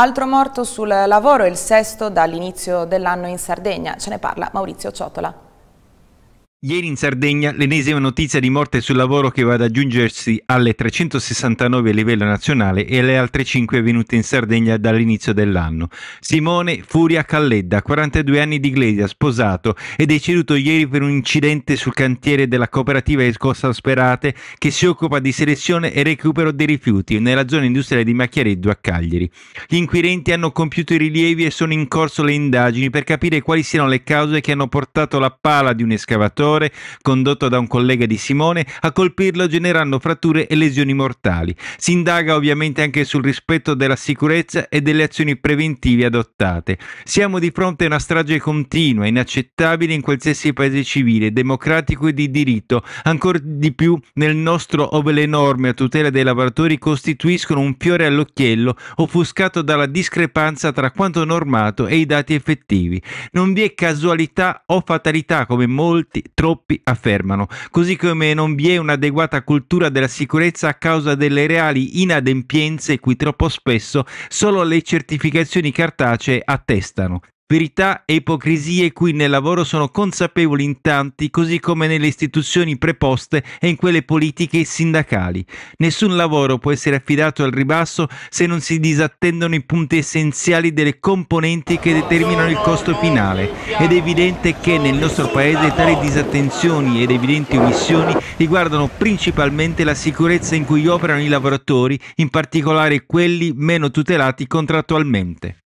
Altro morto sul lavoro, il sesto dall'inizio dell'anno in Sardegna, ce ne parla Maurizio Ciotola. Ieri in Sardegna l'ennesima notizia di morte sul lavoro che va ad aggiungersi alle 369 a livello nazionale e alle altre 5 avvenute in Sardegna dall'inizio dell'anno. Simone Furia Calledda, 42 anni di Iglesia, sposato è deceduto ieri per un incidente sul cantiere della cooperativa Escosta Sperate che si occupa di selezione e recupero dei rifiuti nella zona industriale di Macchiareddu a Cagliari. Gli inquirenti hanno compiuto i rilievi e sono in corso le indagini per capire quali siano le cause che hanno portato la pala di un escavatore ore, condotto da un collega di Simone, a colpirlo generando fratture e lesioni mortali. Si indaga ovviamente anche sul rispetto della sicurezza e delle azioni preventive adottate. Siamo di fronte a una strage continua, inaccettabile in qualsiasi paese civile, democratico e di diritto, ancora di più nel nostro ove le norme a tutela dei lavoratori costituiscono un fiore all'occhiello offuscato dalla discrepanza tra quanto normato e i dati effettivi. Non vi è casualità o fatalità come molti troppi affermano, così come non vi è un'adeguata cultura della sicurezza a causa delle reali inadempienze cui troppo spesso solo le certificazioni cartacee attestano. Verità e ipocrisie cui nel lavoro sono consapevoli in tanti, così come nelle istituzioni preposte e in quelle politiche e sindacali. Nessun lavoro può essere affidato al ribasso se non si disattendono i punti essenziali delle componenti che determinano il costo finale. Ed è evidente che nel nostro paese tali disattenzioni ed evidenti omissioni riguardano principalmente la sicurezza in cui operano i lavoratori, in particolare quelli meno tutelati contrattualmente.